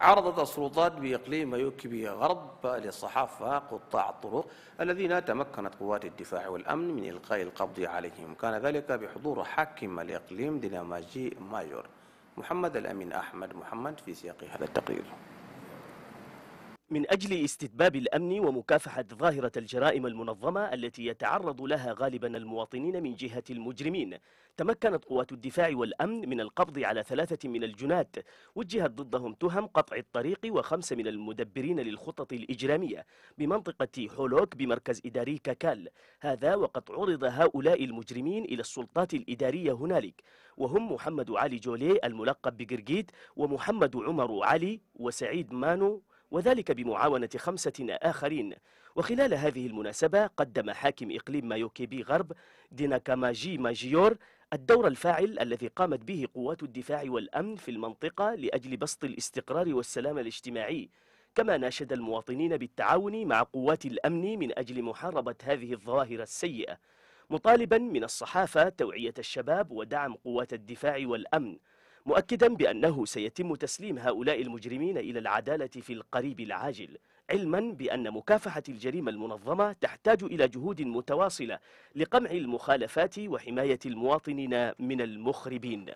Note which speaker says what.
Speaker 1: عرضت السلطات بإقليم يوكبي غرب للصحافة قطاع الطرق الذين تمكنت قوات الدفاع والأمن من إلقاء القبض عليهم كان ذلك بحضور حاكم الإقليم ديناماجي مايور محمد الأمين أحمد محمد في سياق هذا التقرير
Speaker 2: من أجل استتباب الأمن ومكافحة ظاهرة الجرائم المنظمة التي يتعرض لها غالبا المواطنين من جهة المجرمين تمكنت قوات الدفاع والأمن من القبض على ثلاثة من الجنات وجهت ضدهم تهم قطع الطريق وخمسة من المدبرين للخطط الإجرامية بمنطقة حولوك بمركز إداري كاكال هذا وقد عرض هؤلاء المجرمين إلى السلطات الإدارية هنالك وهم محمد علي جولي الملقب بقرقيت ومحمد عمر علي وسعيد مانو وذلك بمعاونة خمسة آخرين وخلال هذه المناسبة قدم حاكم إقليم مايوكيبي غرب ديناكاماجي ماجيور الدور الفاعل الذي قامت به قوات الدفاع والأمن في المنطقة لأجل بسط الاستقرار والسلام الاجتماعي كما ناشد المواطنين بالتعاون مع قوات الأمن من أجل محاربة هذه الظواهر السيئة مطالبا من الصحافة توعية الشباب ودعم قوات الدفاع والأمن مؤكدا بأنه سيتم تسليم هؤلاء المجرمين إلى العدالة في القريب العاجل علما بأن مكافحة الجريمة المنظمة تحتاج إلى جهود متواصلة لقمع المخالفات وحماية المواطنين من المخربين